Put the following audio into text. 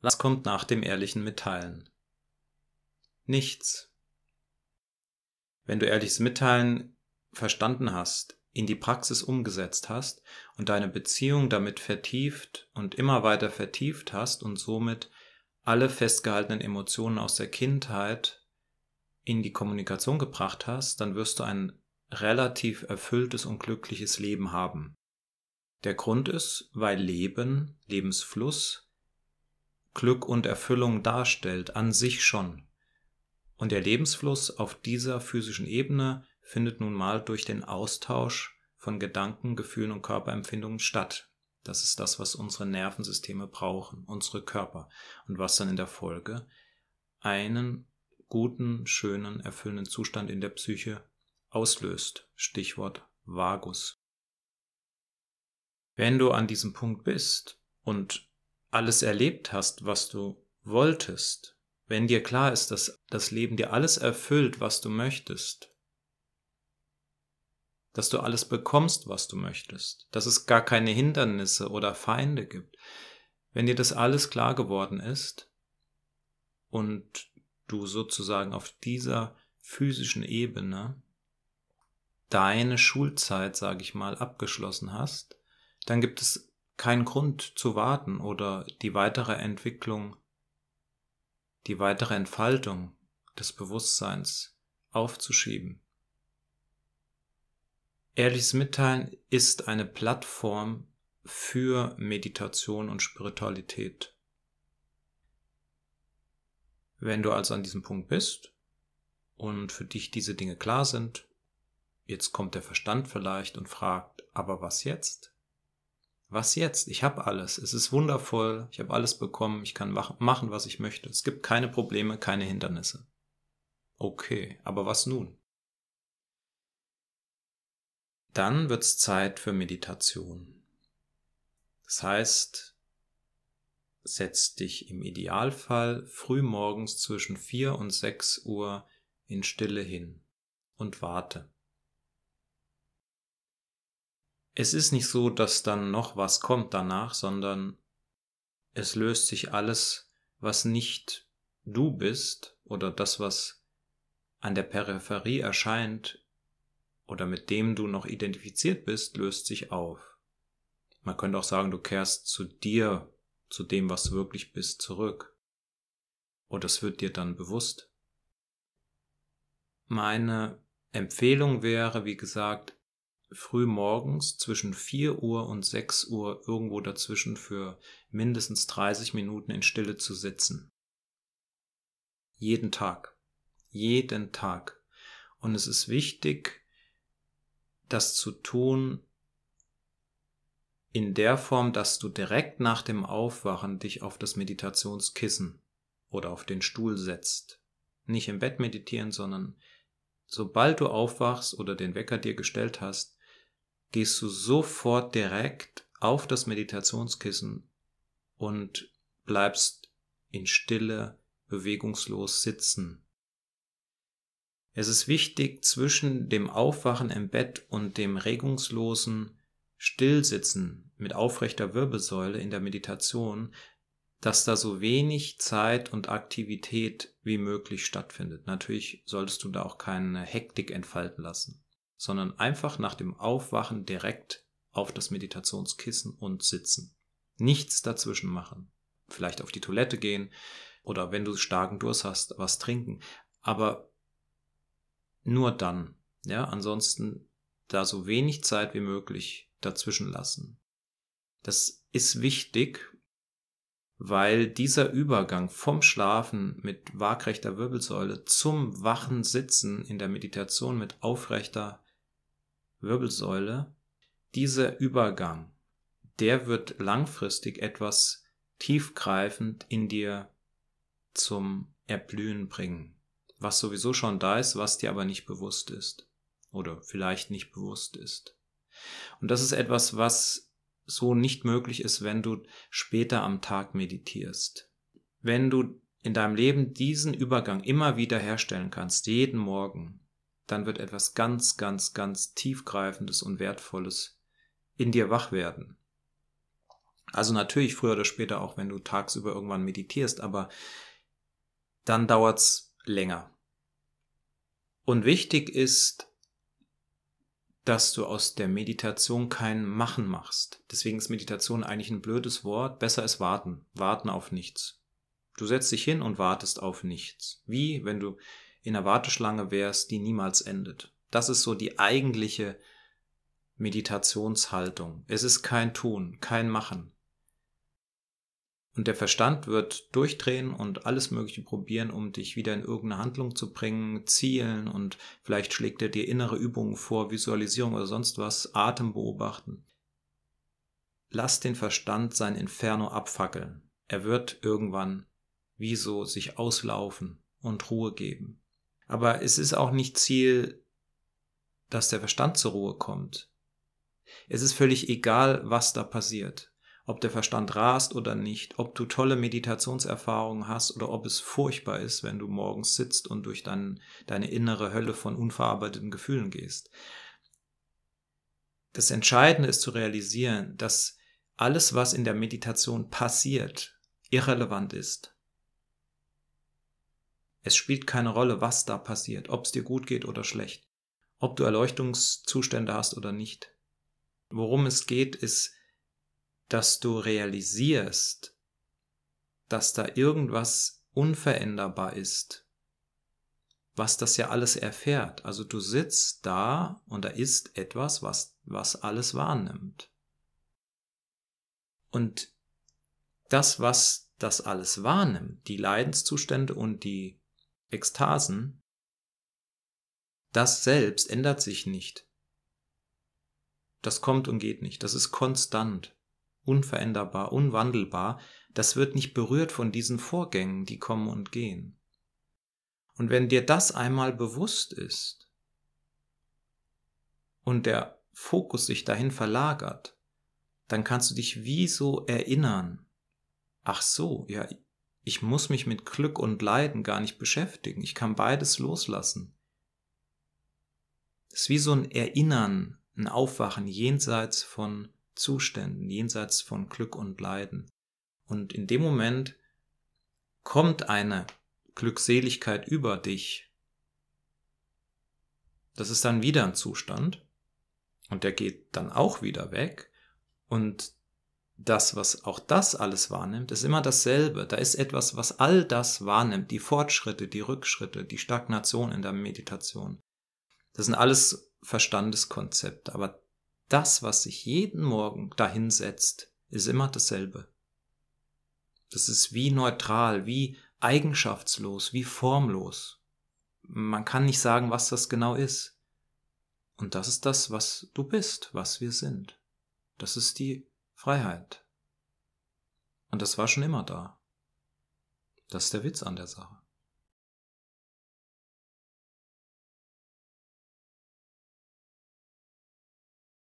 Was kommt nach dem ehrlichen Mitteilen? Nichts. Wenn du ehrliches Mitteilen verstanden hast, in die Praxis umgesetzt hast und deine Beziehung damit vertieft und immer weiter vertieft hast und somit alle festgehaltenen Emotionen aus der Kindheit in die Kommunikation gebracht hast, dann wirst du ein relativ erfülltes und glückliches Leben haben. Der Grund ist, weil Leben, Lebensfluss Glück und Erfüllung darstellt, an sich schon. Und der Lebensfluss auf dieser physischen Ebene findet nun mal durch den Austausch von Gedanken, Gefühlen und Körperempfindungen statt. Das ist das, was unsere Nervensysteme brauchen, unsere Körper. Und was dann in der Folge einen guten, schönen, erfüllenden Zustand in der Psyche auslöst. Stichwort Vagus. Wenn du an diesem Punkt bist und alles erlebt hast, was du wolltest, wenn dir klar ist, dass das Leben dir alles erfüllt, was du möchtest, dass du alles bekommst, was du möchtest, dass es gar keine Hindernisse oder Feinde gibt, wenn dir das alles klar geworden ist und du sozusagen auf dieser physischen Ebene deine Schulzeit, sage ich mal, abgeschlossen hast, dann gibt es kein Grund zu warten oder die weitere Entwicklung, die weitere Entfaltung des Bewusstseins aufzuschieben. Ehrliches Mitteilen ist eine Plattform für Meditation und Spiritualität. Wenn du also an diesem Punkt bist und für dich diese Dinge klar sind, jetzt kommt der Verstand vielleicht und fragt, aber was jetzt? was jetzt? Ich habe alles. Es ist wundervoll. Ich habe alles bekommen. Ich kann machen, was ich möchte. Es gibt keine Probleme, keine Hindernisse. Okay, aber was nun? Dann wird's Zeit für Meditation. Das heißt, setz dich im Idealfall frühmorgens zwischen 4 und 6 Uhr in Stille hin und warte es ist nicht so, dass dann noch was kommt danach, sondern es löst sich alles, was nicht du bist oder das, was an der Peripherie erscheint oder mit dem du noch identifiziert bist, löst sich auf. Man könnte auch sagen, du kehrst zu dir, zu dem, was du wirklich bist, zurück. Und das wird dir dann bewusst. Meine Empfehlung wäre, wie gesagt, früh morgens zwischen 4 Uhr und 6 Uhr irgendwo dazwischen für mindestens 30 Minuten in Stille zu sitzen. Jeden Tag. Jeden Tag. Und es ist wichtig, das zu tun in der Form, dass du direkt nach dem Aufwachen dich auf das Meditationskissen oder auf den Stuhl setzt. Nicht im Bett meditieren, sondern sobald du aufwachst oder den Wecker dir gestellt hast, gehst du sofort direkt auf das Meditationskissen und bleibst in Stille, bewegungslos sitzen. Es ist wichtig, zwischen dem Aufwachen im Bett und dem regungslosen Stillsitzen mit aufrechter Wirbelsäule in der Meditation, dass da so wenig Zeit und Aktivität wie möglich stattfindet. Natürlich solltest du da auch keine Hektik entfalten lassen sondern einfach nach dem Aufwachen direkt auf das Meditationskissen und sitzen. Nichts dazwischen machen. Vielleicht auf die Toilette gehen oder wenn du starken Durst hast, was trinken. Aber nur dann. Ja, ansonsten da so wenig Zeit wie möglich dazwischen lassen. Das ist wichtig, weil dieser Übergang vom Schlafen mit waagrechter Wirbelsäule zum wachen Sitzen in der Meditation mit aufrechter Wirbelsäule, dieser Übergang, der wird langfristig etwas tiefgreifend in dir zum Erblühen bringen, was sowieso schon da ist, was dir aber nicht bewusst ist oder vielleicht nicht bewusst ist. Und das ist etwas, was so nicht möglich ist, wenn du später am Tag meditierst. Wenn du in deinem Leben diesen Übergang immer wieder herstellen kannst, jeden Morgen, dann wird etwas ganz, ganz, ganz tiefgreifendes und wertvolles in dir wach werden. Also natürlich früher oder später auch, wenn du tagsüber irgendwann meditierst, aber dann dauert es länger. Und wichtig ist, dass du aus der Meditation kein Machen machst. Deswegen ist Meditation eigentlich ein blödes Wort. Besser ist warten. Warten auf nichts. Du setzt dich hin und wartest auf nichts. Wie wenn du in der Warteschlange wärst, die niemals endet. Das ist so die eigentliche Meditationshaltung. Es ist kein Tun, kein Machen. Und der Verstand wird durchdrehen und alles Mögliche probieren, um dich wieder in irgendeine Handlung zu bringen, zielen und vielleicht schlägt er dir innere Übungen vor, Visualisierung oder sonst was, Atem beobachten. Lass den Verstand sein Inferno abfackeln. Er wird irgendwann wie so sich auslaufen und Ruhe geben. Aber es ist auch nicht Ziel, dass der Verstand zur Ruhe kommt. Es ist völlig egal, was da passiert, ob der Verstand rast oder nicht, ob du tolle Meditationserfahrungen hast oder ob es furchtbar ist, wenn du morgens sitzt und durch dein, deine innere Hölle von unverarbeiteten Gefühlen gehst. Das Entscheidende ist zu realisieren, dass alles, was in der Meditation passiert, irrelevant ist. Es spielt keine Rolle, was da passiert, ob es dir gut geht oder schlecht, ob du Erleuchtungszustände hast oder nicht. Worum es geht, ist, dass du realisierst, dass da irgendwas unveränderbar ist, was das ja alles erfährt. Also du sitzt da und da ist etwas, was, was alles wahrnimmt. Und das, was das alles wahrnimmt, die Leidenszustände und die Ekstasen, das selbst ändert sich nicht. Das kommt und geht nicht. Das ist konstant, unveränderbar, unwandelbar. Das wird nicht berührt von diesen Vorgängen, die kommen und gehen. Und wenn dir das einmal bewusst ist und der Fokus sich dahin verlagert, dann kannst du dich wie so erinnern. Ach so, ja, ich muss mich mit Glück und Leiden gar nicht beschäftigen. Ich kann beides loslassen. Es ist wie so ein Erinnern, ein Aufwachen jenseits von Zuständen, jenseits von Glück und Leiden. Und in dem Moment kommt eine Glückseligkeit über dich. Das ist dann wieder ein Zustand und der geht dann auch wieder weg und das, was auch das alles wahrnimmt, ist immer dasselbe. Da ist etwas, was all das wahrnimmt, die Fortschritte, die Rückschritte, die Stagnation in der Meditation. Das sind alles Verstandeskonzepte, aber das, was sich jeden Morgen dahinsetzt, ist immer dasselbe. Das ist wie neutral, wie eigenschaftslos, wie formlos. Man kann nicht sagen, was das genau ist. Und das ist das, was du bist, was wir sind. Das ist die Freiheit. Und das war schon immer da. Das ist der Witz an der Sache.